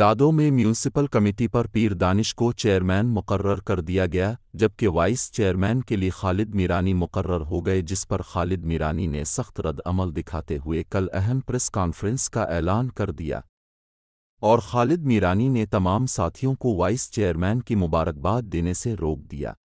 दादो में municipal committee पर पीर दानिश को चेयरमैन मुकर्र कर दिया गया जबकि वाइस चेयरमैन के लिए खालिद मीरानी मुकर्र हो गए जिस पर खालिद मीरानी ने सख्त रद्दमल दिखाते हुए कल अहम प्रेस कॉन्फ्रेंस का ऐलान कर दिया और खालिद मीरानी ने तमाम साथियों को वाइस चेयरमैन की मुबारकबाद देने से रोक दिया